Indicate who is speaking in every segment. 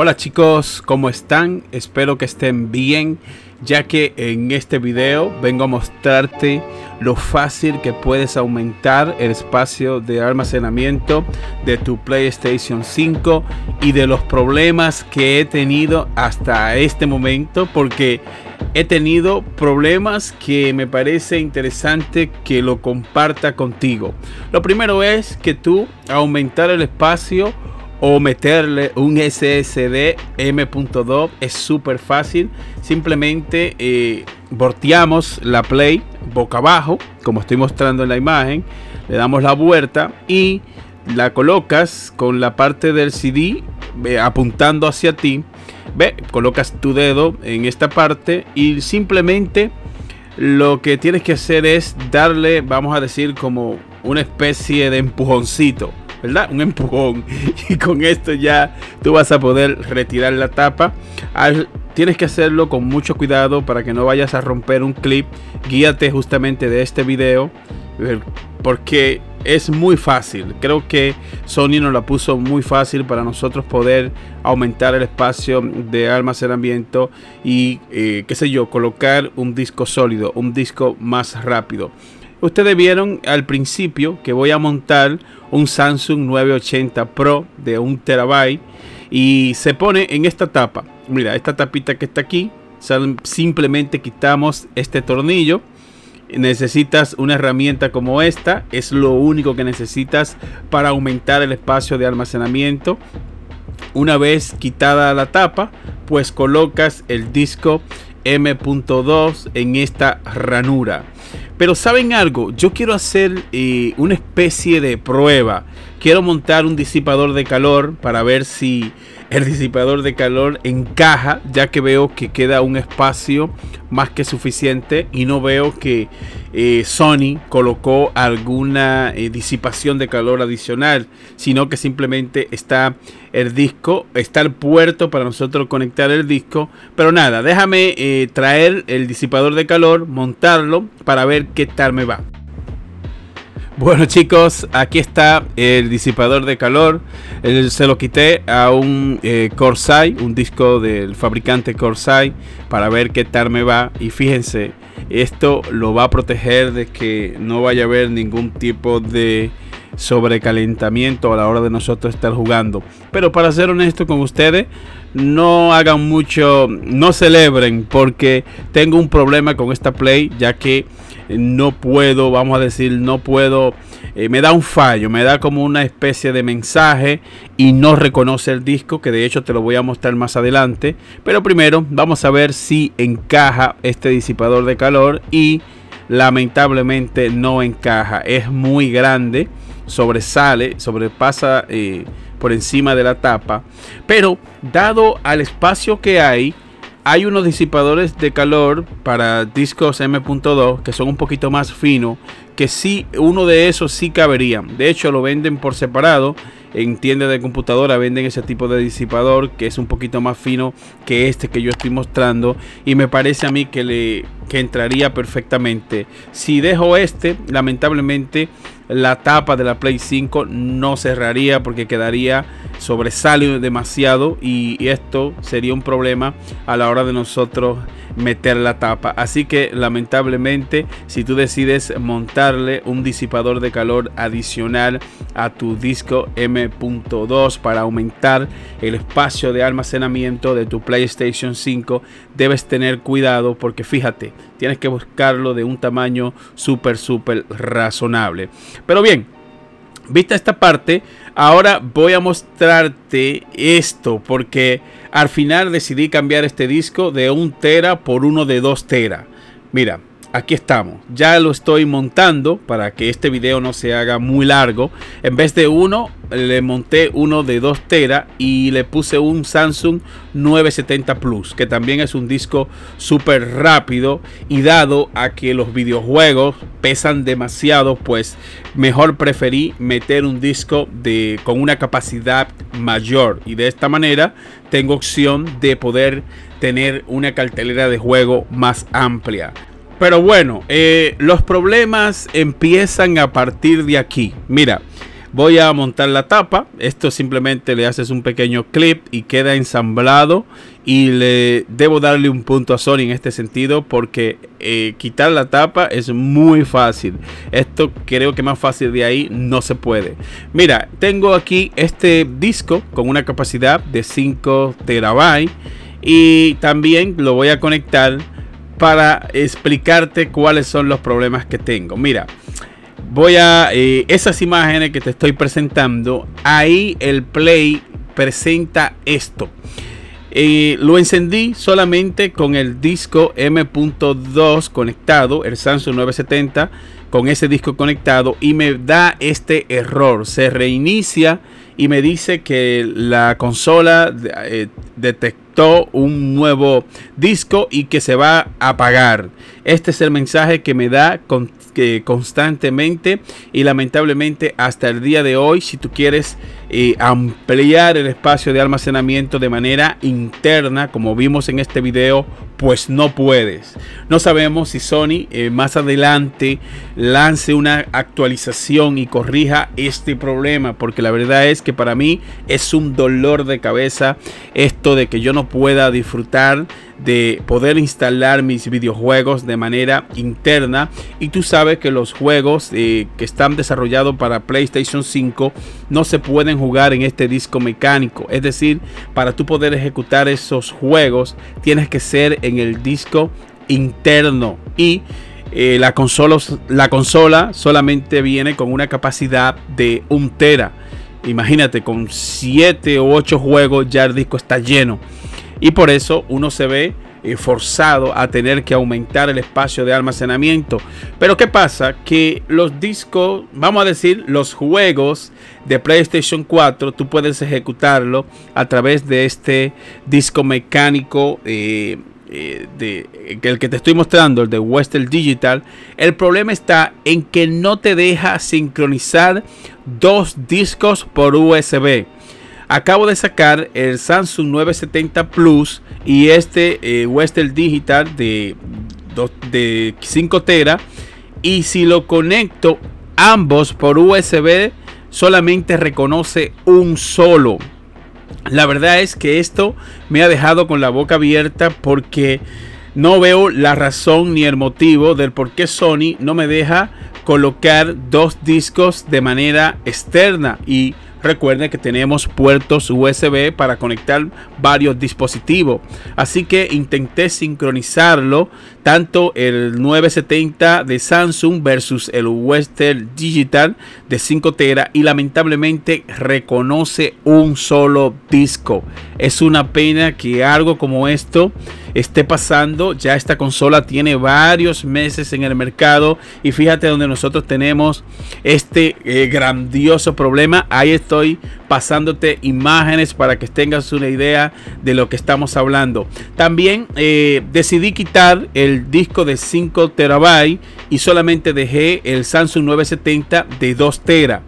Speaker 1: Hola chicos, ¿cómo están? Espero que estén bien, ya que en este video vengo a mostrarte lo fácil que puedes aumentar el espacio de almacenamiento de tu PlayStation 5 y de los problemas que he tenido hasta este momento, porque he tenido problemas que me parece interesante que lo comparta contigo. Lo primero es que tú aumentar el espacio o meterle un SSD M.2 es súper fácil. Simplemente eh, volteamos la play boca abajo, como estoy mostrando en la imagen. Le damos la vuelta y la colocas con la parte del CD apuntando hacia ti. Ve, colocas tu dedo en esta parte y simplemente lo que tienes que hacer es darle, vamos a decir, como una especie de empujoncito ¿verdad? Un empujón. Y con esto ya tú vas a poder retirar la tapa. tienes que hacerlo con mucho cuidado para que no vayas a romper un clip. Guíate justamente de este video. Porque es muy fácil. Creo que Sony nos la puso muy fácil para nosotros poder aumentar el espacio de almacenamiento y, eh, qué sé yo, colocar un disco sólido, un disco más rápido. Ustedes vieron al principio que voy a montar un Samsung 980 Pro de un terabyte y se pone en esta tapa. Mira, esta tapita que está aquí, simplemente quitamos este tornillo. Necesitas una herramienta como esta, es lo único que necesitas para aumentar el espacio de almacenamiento. Una vez quitada la tapa, pues colocas el disco M.2 en esta ranura. Pero saben algo, yo quiero hacer eh, una especie de prueba. Quiero montar un disipador de calor para ver si el disipador de calor encaja ya que veo que queda un espacio más que suficiente y no veo que eh, Sony colocó alguna eh, disipación de calor adicional sino que simplemente está el disco está el puerto para nosotros conectar el disco pero nada déjame eh, traer el disipador de calor montarlo para ver qué tal me va bueno chicos, aquí está el disipador de calor. se lo quité a un eh, Corsai, Corsair, un disco del fabricante Corsair, para ver qué tal me va. Y fíjense, esto lo va a proteger de que no vaya a haber ningún tipo de sobrecalentamiento a la hora de nosotros estar jugando. Pero para ser honesto con ustedes, no hagan mucho, no celebren porque tengo un problema con esta play, ya que no puedo, vamos a decir, no puedo, eh, me da un fallo, me da como una especie de mensaje y no reconoce el disco, que de hecho te lo voy a mostrar más adelante. Pero primero vamos a ver si encaja este disipador de calor y lamentablemente no encaja, es muy grande, sobresale, sobrepasa eh, por encima de la tapa, pero dado al espacio que hay, hay unos disipadores de calor para discos M.2 que son un poquito más finos, que sí, uno de esos sí cabería. De hecho, lo venden por separado. En tiendas de computadora venden ese tipo de disipador que es un poquito más fino que este que yo estoy mostrando. Y me parece a mí que le que entraría perfectamente. Si dejo este, lamentablemente la tapa de la Play 5 no cerraría porque quedaría sobresalido demasiado y esto sería un problema a la hora de nosotros meter la tapa. Así que lamentablemente si tú decides montarle un disipador de calor adicional a tu disco M.2 para aumentar el espacio de almacenamiento de tu PlayStation 5, debes tener cuidado porque fíjate, tienes que buscarlo de un tamaño súper, súper razonable. Pero bien, Vista esta parte, ahora voy a mostrarte esto, porque al final decidí cambiar este disco de un tera por uno de 2 tera. Mira, aquí estamos, ya lo estoy montando para que este video no se haga muy largo. En vez de uno, le monté uno de 2 tera y le puse un Samsung 970 Plus, que también es un disco súper rápido y dado a que los videojuegos pesan demasiado, pues mejor preferí meter un disco de, con una capacidad mayor y de esta manera tengo opción de poder tener una cartelera de juego más amplia. Pero bueno, eh, los problemas empiezan a partir de aquí. Mira, Voy a montar la tapa. Esto simplemente le haces un pequeño clip y queda ensamblado. Y le debo darle un punto a Sony en este sentido porque eh, quitar la tapa es muy fácil. Esto creo que más fácil de ahí no se puede. Mira, tengo aquí este disco con una capacidad de 5 terabytes. Y también lo voy a conectar para explicarte cuáles son los problemas que tengo. Mira voy a eh, esas imágenes que te estoy presentando. Ahí el Play presenta esto. Eh, lo encendí solamente con el disco M.2 conectado, el Samsung 970, con ese disco conectado y me da este error. Se reinicia y me dice que la consola eh, detectó un nuevo disco y que se va a apagar. Este es el mensaje que me da con constantemente y lamentablemente hasta el día de hoy si tú quieres eh, ampliar el espacio de almacenamiento de manera interna como vimos en este video pues no puedes. No sabemos si Sony eh, más adelante lance una actualización y corrija este problema, porque la verdad es que para mí es un dolor de cabeza esto de que yo no pueda disfrutar de poder instalar mis videojuegos de manera interna y tú sabes que los juegos eh, que están desarrollados para PlayStation 5 no se pueden jugar en este disco mecánico es decir para tú poder ejecutar esos juegos tienes que ser en el disco interno y eh, la, consola, la consola solamente viene con una capacidad de un tera. Imagínate, con 7 u 8 juegos ya el disco está lleno. Y por eso uno se ve eh, forzado a tener que aumentar el espacio de almacenamiento. Pero ¿qué pasa? Que los discos, vamos a decir, los juegos de PlayStation 4, tú puedes ejecutarlo a través de este disco mecánico. Eh, eh, el que te estoy mostrando, el de Western Digital, el problema está en que no te deja sincronizar dos discos por USB. Acabo de sacar el Samsung 970 Plus y este eh, Western Digital de, de 5 tera y si lo conecto ambos por USB solamente reconoce un solo. La verdad es que esto me ha dejado con la boca abierta porque no veo la razón ni el motivo del por qué Sony no me deja colocar dos discos de manera externa y Recuerden que tenemos puertos USB para conectar varios dispositivos. Así que intenté sincronizarlo tanto el 970 de Samsung versus el Western Digital de 5 Tera y lamentablemente reconoce un solo disco. Es una pena que algo como esto esté pasando. Ya esta consola tiene varios meses en el mercado y fíjate donde nosotros tenemos este eh, grandioso problema. Ahí estoy pasándote imágenes para que tengas una idea de lo que estamos hablando. También eh, decidí quitar el disco de 5 terabytes y solamente dejé el Samsung 970 de 2 tera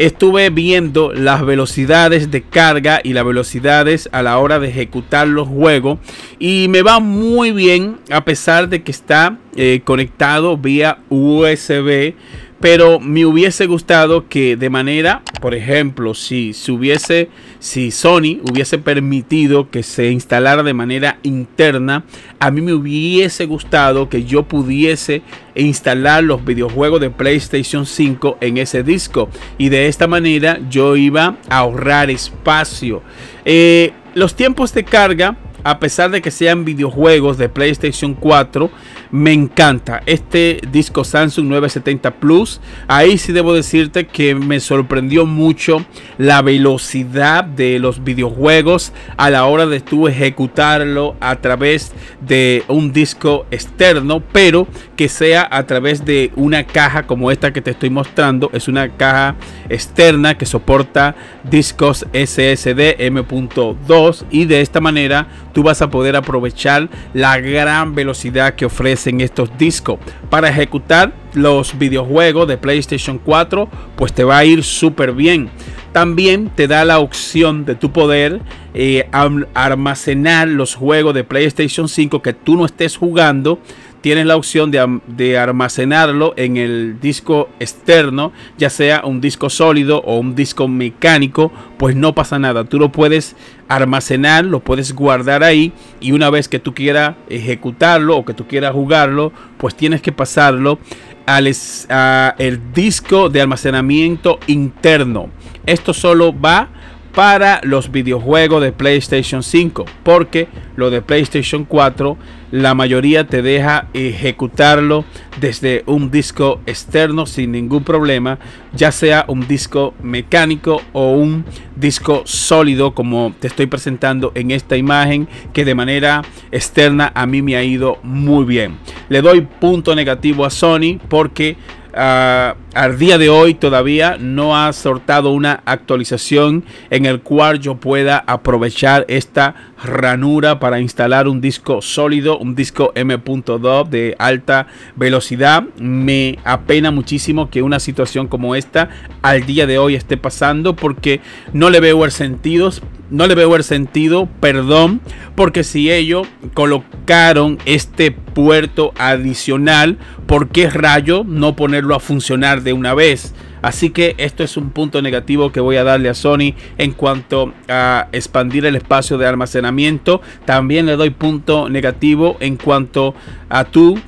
Speaker 1: estuve viendo las velocidades de carga y las velocidades a la hora de ejecutar los juegos y me va muy bien a pesar de que está eh, conectado vía USB pero me hubiese gustado que de manera, por ejemplo, si, se hubiese, si Sony hubiese permitido que se instalara de manera interna, a mí me hubiese gustado que yo pudiese instalar los videojuegos de PlayStation 5 en ese disco y de esta manera yo iba a ahorrar espacio. Eh, los tiempos de carga a pesar de que sean videojuegos de PlayStation 4, me encanta este disco Samsung 970 Plus. Ahí sí debo decirte que me sorprendió mucho la velocidad de los videojuegos a la hora de tu ejecutarlo a través de un disco externo, pero que sea a través de una caja como esta que te estoy mostrando. Es una caja externa que soporta discos SSD M.2 y de esta manera tú vas a poder aprovechar la gran velocidad que ofrecen estos discos para ejecutar los videojuegos de PlayStation 4, pues te va a ir súper bien. También te da la opción de tu poder eh, almacenar los juegos de PlayStation 5 que tú no estés jugando, tienes la opción de, de, almacenarlo en el disco externo, ya sea un disco sólido o un disco mecánico, pues no pasa nada. Tú lo puedes almacenar, lo puedes guardar ahí y una vez que tú quieras ejecutarlo o que tú quieras jugarlo, pues tienes que pasarlo al el disco de almacenamiento interno. Esto solo va para los videojuegos de PlayStation 5, porque lo de PlayStation 4 la mayoría te deja ejecutarlo desde un disco externo sin ningún problema, ya sea un disco mecánico o un disco sólido como te estoy presentando en esta imagen que de manera externa a mí me ha ido muy bien. Le doy punto negativo a Sony porque... Ah, al día de hoy todavía no ha sortado una actualización en el cual yo pueda aprovechar esta ranura para instalar un disco sólido, un disco M.2 de alta velocidad. Me apena muchísimo que una situación como esta al día de hoy esté pasando porque no le veo el sentido, no le veo el sentido, perdón, porque si ellos colocaron este puerto adicional, ¿por qué rayo no ponerlo a funcionar de una vez. Así que esto es un punto negativo que voy a darle a Sony en cuanto a expandir el espacio de almacenamiento. También le doy punto negativo en cuanto a tú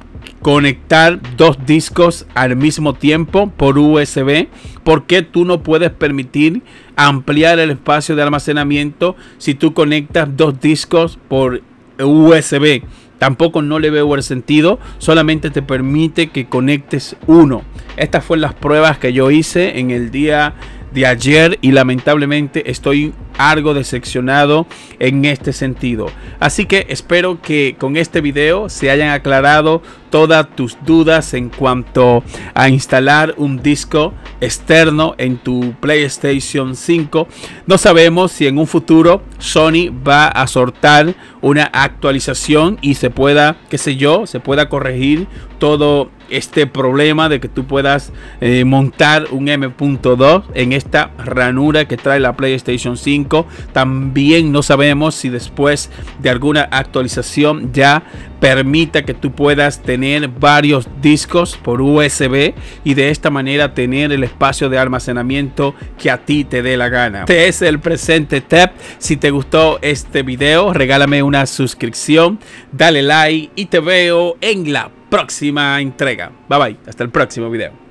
Speaker 1: conectar dos discos al mismo tiempo por USB. porque tú no puedes permitir ampliar el espacio de almacenamiento si tú conectas dos discos por USB? Tampoco no le veo el sentido, solamente te permite que conectes uno. Estas fueron las pruebas que yo hice en el día de ayer y lamentablemente estoy algo decepcionado en este sentido. Así que espero que con este video se hayan aclarado todas tus dudas en cuanto a instalar un disco externo en tu PlayStation 5. No sabemos si en un futuro Sony va a soltar una actualización y se pueda, qué sé yo, se pueda corregir todo este problema de que tú puedas eh, montar un M.2 en esta ranura que trae la PlayStation 5 también no sabemos si después de alguna actualización ya permita que tú puedas tener varios discos por USB y de esta manera tener el espacio de almacenamiento que a ti te dé la gana. Este es el presente Tap. Si te gustó este video, regálame una suscripción, dale like y te veo en la próxima entrega. Bye bye, hasta el próximo video.